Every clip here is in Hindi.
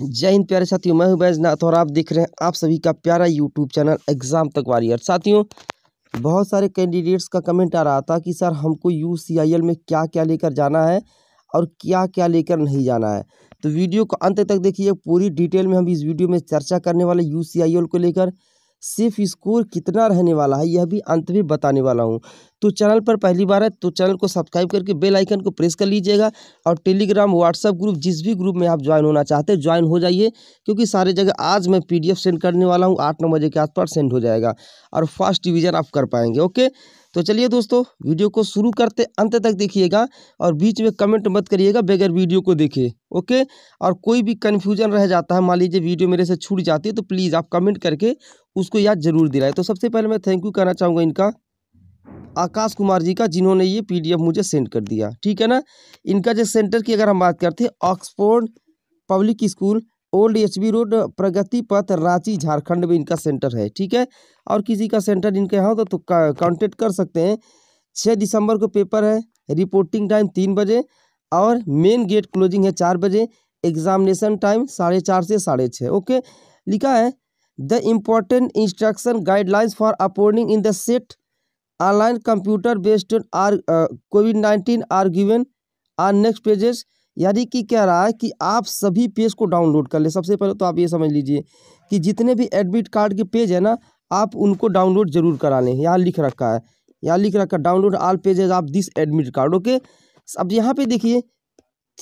जय हिंद प्यारे साथियों मैं हूं नाथ और आप देख रहे हैं आप सभी का प्यारा यूट्यूब चैनल एग्ज़ाम तक वारियर साथियों बहुत सारे कैंडिडेट्स का कमेंट आ रहा था कि सर हमको यू में क्या क्या लेकर जाना है और क्या क्या लेकर नहीं जाना है तो वीडियो को अंत तक देखिए पूरी डिटेल में हम इस वीडियो में चर्चा करने वाले यू को लेकर सिर्फ स्कोर कितना रहने वाला है यह भी अंत में बताने वाला हूँ तो चैनल पर पहली बार है तो चैनल को सब्सक्राइब करके बेल आइकन को प्रेस कर लीजिएगा और टेलीग्राम व्हाट्सअप ग्रुप जिस भी ग्रुप में आप ज्वाइन होना चाहते हैं ज्वाइन हो जाइए क्योंकि सारे जगह आज मैं पीडीएफ सेंड करने वाला हूँ आठ नौ बजे के आसपास सेंड हो जाएगा और फर्स्ट डिविजन आप कर पाएंगे ओके तो चलिए दोस्तों वीडियो को शुरू करते अंत तक देखिएगा और बीच में कमेंट मत करिएगा बगैर वीडियो को देखे ओके और कोई भी कन्फ्यूजन रह जाता है मान लीजिए वीडियो मेरे से छूट जाती है तो प्लीज़ आप कमेंट करके उसको याद जरूर दिलाए तो सबसे पहले मैं थैंक यू कहना चाहूँगा इनका आकाश कुमार जी का जिन्होंने ये पीडीएफ मुझे सेंड कर दिया ठीक है ना इनका जो सेंटर की अगर हम बात करते हैं Oxford public school old H B road Pragati Path Ranchi Jharkhand में इनका सेंटर है ठीक है और किसी का सेंटर इनके यहाँ हो तो कॉन्टेक्ट कर सकते हैं छः दिसंबर को पेपर है रिपोर्टिंग टाइम तीन बजे और मेन गेट क्लोजिंग है चार बजे एग्जामिनेशन टाइम साढ़े चार से साढ़े छः ओके लिखा है the important instruction guidelines for appearing in the set online computer based are Covid nineteen are given are next pages यानी कि कह रहा है कि आप सभी पेज को डाउनलोड कर लें सबसे पहले तो आप ये समझ लीजिए कि जितने भी एडमिट कार्ड के पेज है ना आप उनको डाउनलोड जरूर करा लें यहाँ लिख रखा है यहाँ लिख रखा है download all pages of this admit card okay अब यहाँ पे देखिए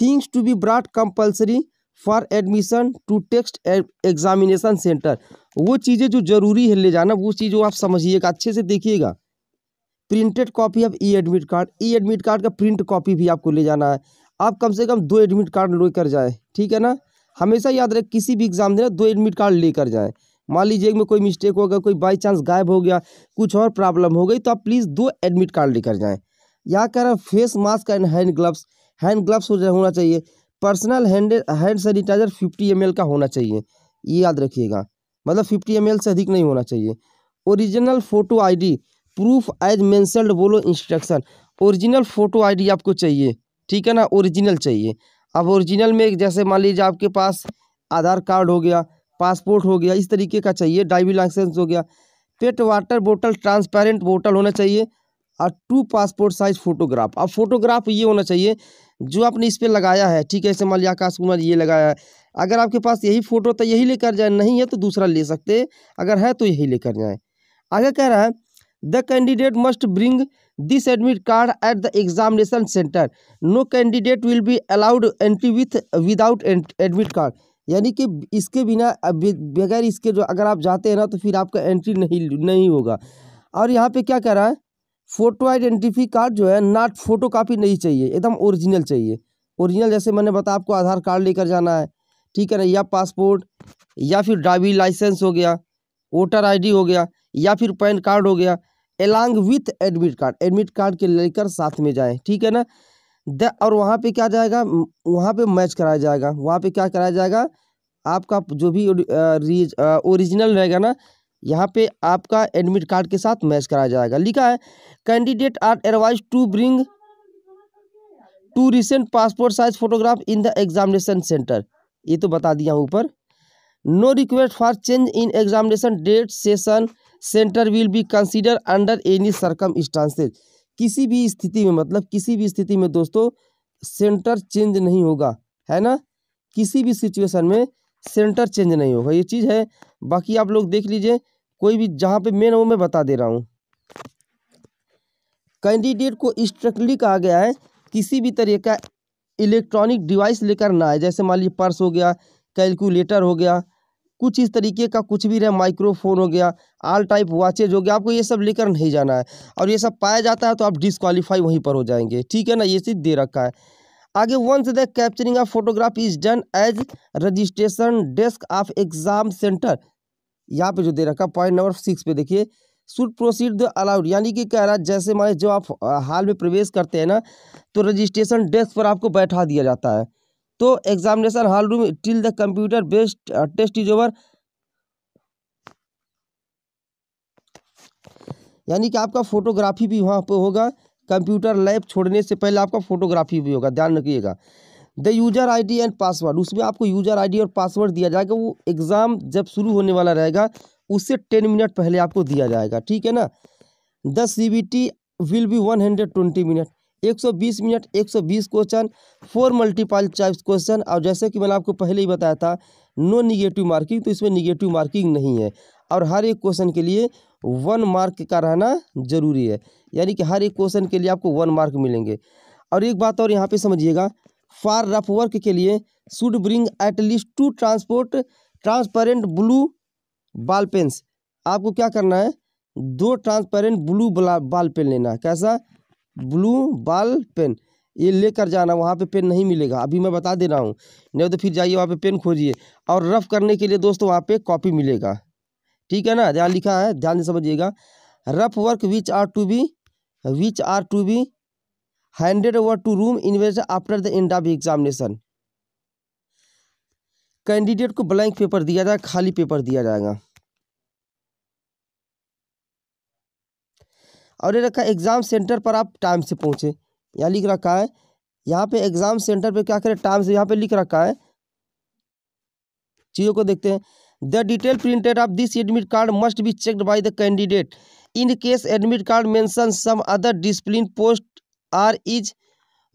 things to be brought compulsory for admission to test examination centre वो चीज़ें जो जरूरी है ले जाना वो चीज़ वो आप समझिएगा अच्छे से देखिएगा printed copy of E admit card E admit card का प्रिंट कॉपी भी आपको ले जाना है आप कम से कम दो एडमिट कार्ड लेकर जाए ठीक है ना हमेशा याद रखें किसी भी एग्जाम देना दो एडमिट कार्ड लेकर जाएँ मान लीजिए में कोई मिस्टेक हो गया कोई बाई चांस गायब हो गया कुछ और प्रॉब्लम हो गई तो आप प्लीज़ दो एडमिट कार्ड लेकर जाएँ यहाँ कह रहे हैं face mask and hand gloves hand gloves होना चाहिए personal hand hand sanitiser fifty M का होना चाहिए ये याद रखिएगा मतलब फिफ्टी एम से अधिक नहीं होना चाहिए original photo ID proof as mentioned below instruction original photo ID आपको चाहिए ठीक है ना ओरिजिनल चाहिए अब ओरिजिनल में जैसे मान लीजिए आपके पास आधार कार्ड हो गया पासपोर्ट हो गया इस तरीके का चाहिए ड्राइविंग लाइसेंस हो गया pet water bottle transparent bottle होना चाहिए और टू पासपोर्ट साइज फ़ोटोग्राफ अब फोटोग्राफ ये होना चाहिए जो आपने इस पर लगाया है ठीक है जैसे मान लिया आकाश कुमार ये लगाया है अगर आपके पास यही फ़ोटो तो यही लेकर जाए नहीं है तो दूसरा ले सकते अगर है तो यही लेकर जाए आगे कह रहा है the candidate must bring this admit card at the examination centre no candidate will be allowed entry with without admit card यानी कि इसके बिना बगैर इसके जो अगर आप जाते हैं ना तो फिर आपका एंट्री नहीं नहीं होगा और यहाँ पे क्या कह रहा है फ़ोटो आइडेंटिफी कार्ड जो है नॉट फोटो कापी नहीं चाहिए एकदम ओरिजिनल चाहिए ओरिजिनल जैसे मैंने बताया आपको आधार कार्ड लेकर जाना है ठीक है ना या पासपोर्ट या फिर ड्राइविंग लाइसेंस हो गया वोटर आईडी हो गया या फिर पैन कार्ड हो गया along with admit card admit card के लेकर साथ में जाए ठीक है ना द और वहाँ पे क्या जाएगा वहाँ पे मैच कराया जाएगा वहाँ पे क्या कराया जाएगा आपका जो भी ओरिजिनल रहेगा ना यहाँ पे आपका एडमिट कार्ड के साथ मैच कराया जाएगा लिखा है candidate are advise to bring two recent passport size photograph in the examination centre ये तो बता दिया हूँ ऊपर no request for change in examination date session centre will be consider under any circumstances किसी भी स्थिति में मतलब किसी भी स्थिति में दोस्तों सेंटर चेंज नहीं होगा है ना किसी भी सिचुएशन में सेंटर चेंज नहीं होगा ये चीज़ है बाकी आप लोग देख लीजिए कोई भी जहाँ पे मेन वो मैं बता दे रहा हूँ कैंडिडेट को स्ट्रिक्टली कहा गया है किसी भी तरह का इलेक्ट्रॉनिक डिवाइस लेकर ना आए जैसे मान लीजिए पर्स हो गया कैलकुलेटर हो गया कुछ इस तरीके का कुछ भी रहे माइक्रोफोन हो गया आल टाइप वॉचेज हो गया आपको ये सब लेकर नहीं जाना है और ये सब पाया जाता है तो आप डिसक्वालीफाई वहीं पर हो जाएंगे ठीक है ना ये चीज़ दे रखा है आगे once the capturing of photograph is done as registration desk of exam centre यहाँ पे जो दे रखा पॉइंट नंबर सिक्स पे देखिए शुड प्रोसीड द अलाउड यानी कि कह रहा है जैसे मान जब आप हाल में प्रवेश करते हैं ना तो रजिस्ट्रेशन डेस्क पर आपको बैठा दिया जाता है तो examination hall room till the computer based test is over यानी कि आपका फोटोग्राफी भी वहाँ पर होगा कंप्यूटर लैब छोड़ने से पहले आपका फोटोग्राफी भी होगा ध्यान रखिएगा the user ID and password उसमें आपको यूज़र आईडी और पासवर्ड दिया जाएगा वो एग्ज़ाम जब शुरू होने वाला रहेगा उससे टेन मिनट पहले आपको दिया जाएगा ठीक है ना the C B T will be one hundred twenty minute एक सौ बीस मिनट एक सौ बीस question four multiple choice question और जैसे कि मैंने आपको पहले ही बताया था नो निगेटिव मार्किंग तो इसमें निगेटिव मार्किंग नहीं है और हर एक क्वेश्चन के लिए वन मार्क का रहना ज़रूरी है यानी कि हर एक क्वेश्चन के लिए आपको वन मार्क मिलेंगे और एक बात और यहाँ पे समझिएगा फॉर रफ वर्क के लिए should bring at least two transport transparent blue ball pens आपको क्या करना है दो ट्रांसपेरेंट ब्लू बाल पेन लेना है कैसा ब्लू बाल पेन ये लेकर जाना वहाँ पे पेन नहीं मिलेगा अभी मैं बता दे रहा हूँ नहीं तो फिर जाइए वहाँ पे पेन खोजिए और रफ करने के लिए दोस्तों वहाँ पे कॉपी मिलेगा ठीक है ना ध्यान लिखा है ध्यान से समझिएगा rough work which are to be which are to be handed over to room invasion after the end of examination candidate को ब्लैंक पेपर दिया जाएगा खाली पेपर दिया जाएगा और ये रखा एग्ज़ाम सेंटर पर आप टाइम से पहुंचे यहाँ लिख रखा है यहाँ पे एग्ज़ाम सेंटर पे क्या करें टाइम से यहाँ पे लिख रखा है चीज़ों को देखते हैं the detail printed of this admit card must be checked by the candidate in case admit card mention some other discipline post are is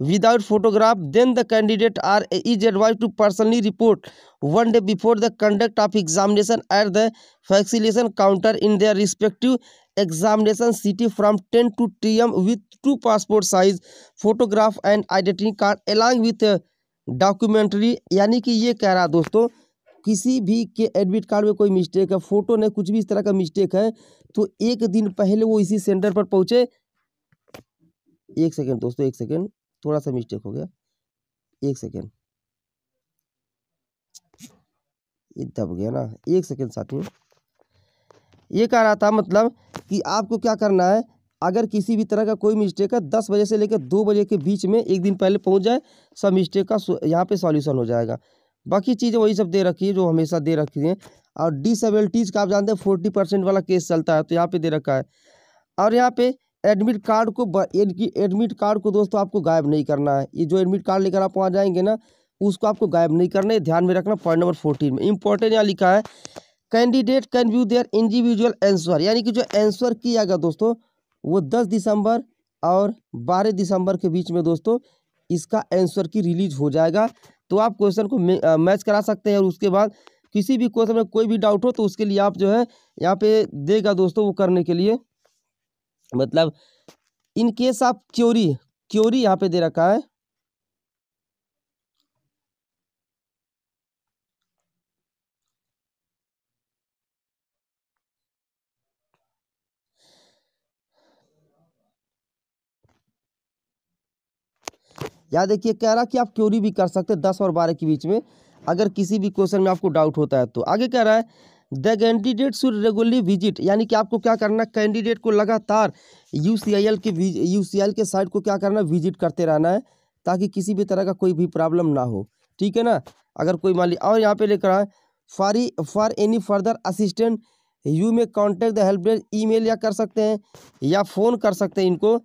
without photograph then the candidate are is advise to personally report one day before the conduct of examination at the facilitation counter in their respective examination city from ten to T M with two passport size photograph and identity card along with documentary यानी कि ये कह रहा है दोस्तों किसी भी के एडमिट कार्ड में कोई मिस्टेक है फोटो ने कुछ भी इस तरह का मिस्टेक है तो एक दिन पहले वो इसी सेंटर पर पहुँचे एक सेकेंड दोस्तों एक सेकेंड थोड़ा सा मिस्टेक हो गया एक सेकेंड ये दब गया ना एक सेकेंड साथियों ये कह रहा था मतलब कि आपको क्या करना है अगर किसी भी तरह का कोई मिस्टेक है दस बजे से लेकर दो बजे के बीच में एक दिन पहले पहुंच जाए सब मिस्टेक का यहाँ पे सॉल्यूशन हो जाएगा बाकी चीज़ें वही सब दे रखी है जो हमेशा दे रखी है और डिसबिलिटीज़ का आप जानते हैं फोर्टी परसेंट वाला केस चलता है तो यहाँ पे दे रखा है और यहाँ पे एडमिट कार्ड को एडमिट कार्ड को दोस्तों आपको गायब नहीं करना है ये जो एडमिट कार्ड लेकर आप वहाँ जाएंगे ना उसको आपको गायब नहीं करना है ध्यान में रखना पॉइंट नंबर फोर्टीन में इंपॉर्टेंट यहाँ लिखा है candidate can view their individual answer यानी कि जो आंसर किया गया दोस्तों वो दस दिसंबर और बारह दिसंबर के बीच में दोस्तों इसका आंसर की रिलीज हो जाएगा तो आप क्वेश्चन को मैच करा सकते हैं और उसके बाद किसी भी क्वेश्चन में कोई भी डाउट हो तो उसके लिए आप जो है यहाँ पे देगा दोस्तों वो करने के लिए मतलब in case of query query यहां पे दे रखा है या देखिए कह रहा कि आप क्योरी भी कर सकते हैं दस और बारह के बीच में अगर किसी भी क्वेश्चन में आपको डाउट होता है तो आगे कह रहा है the candidate should regularly visit यानी कि आपको क्या करना कैंडिडेट को लगातार यू के यू के साइट को क्या करना विजिट करते रहना है ताकि किसी भी तरह का कोई भी प्रॉब्लम ना हो ठीक है ना अगर कोई मान ली और यहाँ पे लेकर आए for for any further assistant you may contact the help desk email या कर सकते हैं या फ़ोन कर सकते हैं इनको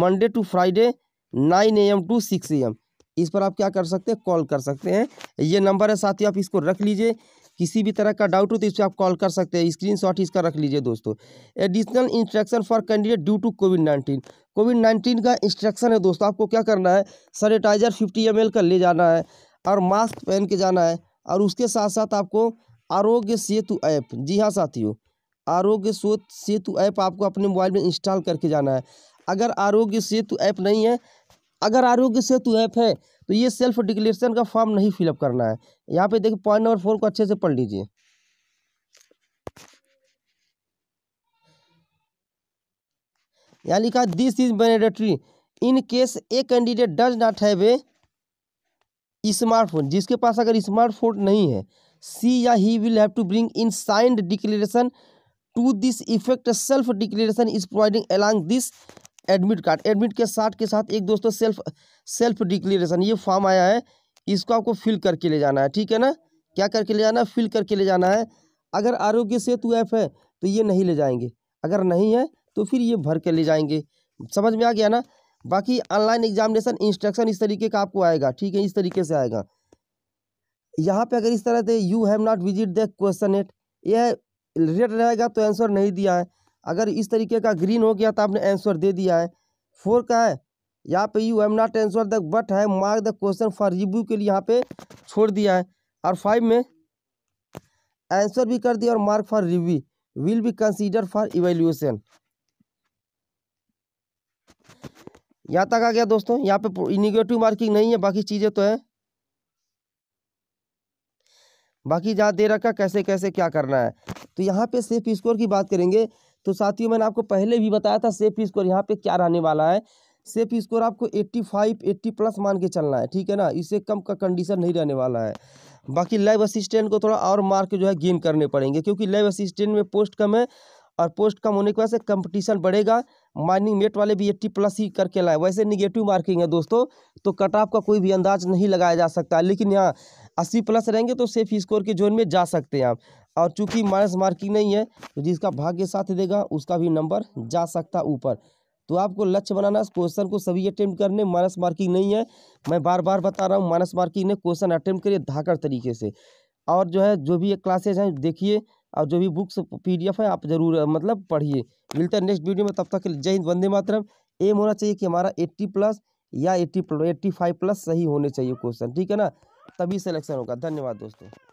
Monday to Friday nine A M to six A M इस पर आप क्या कर सकते हैं कॉल कर सकते हैं ये नंबर है साथ ही आप इसको रख लीजिए किसी भी तरह का डाउट हो तो इस पर आप कॉल कर सकते हैं शॉट इसका रख लीजिए दोस्तों additional instruction for candidate due to COVID nineteen COVID nineteen का इंस्ट्रक्शन है दोस्तों आपको क्या करना है सैनिटाइजर फिफ्टी एम का ले जाना है और मास्क पहन के जाना है और उसके साथ साथ आपको आरोग्य सेतु ऐप जी हाँ साथियों आरोग्य सेतु ऐप आपको अपने मोबाइल में इंस्टॉल करके जाना है अगर आरोग्य सेतु ऐप नहीं है अगर आरोग्य सेतु ऐप है तो ये सेल्फ डिक्लेरेशन का फॉर्म नहीं फिलअप करना है यहाँ पे देखिए पॉइंट नंबर फोर को अच्छे से पढ़ लीजिए यहाँ लिखा this is mandatory in case a candidate does not have a smartphone जिसके पास अगर स्मार्टफोन नहीं है सी या he will have to bring in signed declaration to this effect self declaration is providing along this admit card admit के साथ के साथ एक दोस्तों सेल्फ सेल्फ डिक्लेरेशन ये फॉर्म आया है इसको आपको फिल करके ले जाना है ठीक है ना क्या करके ले जाना है फिल करके ले जाना है अगर आरोग्य सेतु ऐप है तो ये नहीं ले जाएंगे अगर नहीं है तो फिर ये भर के ले जाएंगे समझ में आ गया ना बाकी ऑनलाइन एग्जामिनेशन इंस्ट्रक्शन इस तरीके का आपको आएगा ठीक है इस तरीके से आएगा यहाँ पे अगर इस तरह से you have not visit the question at यह रेट रहेगा तो आंसर नहीं दिया है अगर इस तरीके का ग्रीन हो गया तो आपने आंसर दे दिया है फोर का है यहाँ पे you am not answer the but है mark the question for review के लिए यहाँ पे छोड़ दिया है और फाइव में आंसर भी कर दिया और mark for review will be consider for evaluation यहाँ तक आ गया दोस्तों यहाँ पे निगेटिव मार्किंग नहीं है बाकी चीज़ें तो है बाकी जहाँ दे रखा कैसे कैसे क्या करना है तो यहाँ पे सिर्फ स्कोर की बात करेंगे तो साथियों मैंने आपको पहले भी बताया था सेफ स्कोर यहाँ पे क्या रहने वाला है सेफ स्कोर आपको 85 80 प्लस मान के चलना है ठीक है ना इससे कम का कंडीशन नहीं रहने वाला है बाकी लाइव असिस्टेंट को थोड़ा और मार्क जो है गेन करने पड़ेंगे क्योंकि लाइव असिस्टेंट में पोस्ट कम है और पोस्ट कम होने के वजह से कंपटीशन बढ़ेगा माइनिंग मेट वाले भी एट्टी प्लस ही करके लाए वैसे निगेटिव मार्किंग है दोस्तों तो कट ऑफ का कोई भी अंदाज नहीं लगाया जा सकता लेकिन यहाँ अस्सी प्लस रहेंगे तो सेफ स्कोर के जोन में जा सकते हैं आप और चूंकि माइनस मार्किंग नहीं है तो जिसका भाग्य साथ देगा उसका भी नंबर जा सकता ऊपर तो आपको लक्ष्य बनाना क्वेश्चन को सभी अटेम्प्ट करने माइनस मार्किंग नहीं है मैं बार बार बता रहा हूँ माइनस मार्किंग ने क्वेश्चन अटेम्प्ट करिए धाकर तरीके से और जो है जो भी क्लासेज हैं देखिए और जो भी बुक्स पीडीएफ है आप जरूर मतलब पढ़िए मिलते हैं नेक्स्ट वीडियो में तब तक जय हिंद वंदे मातरम एम होना चाहिए कि हमारा एट्टी प्लस या एट्टी एट्टी फाइव प्लस सही होने चाहिए क्वेश्चन ठीक है ना तभी सिलेक्शन होगा धन्यवाद दोस्तों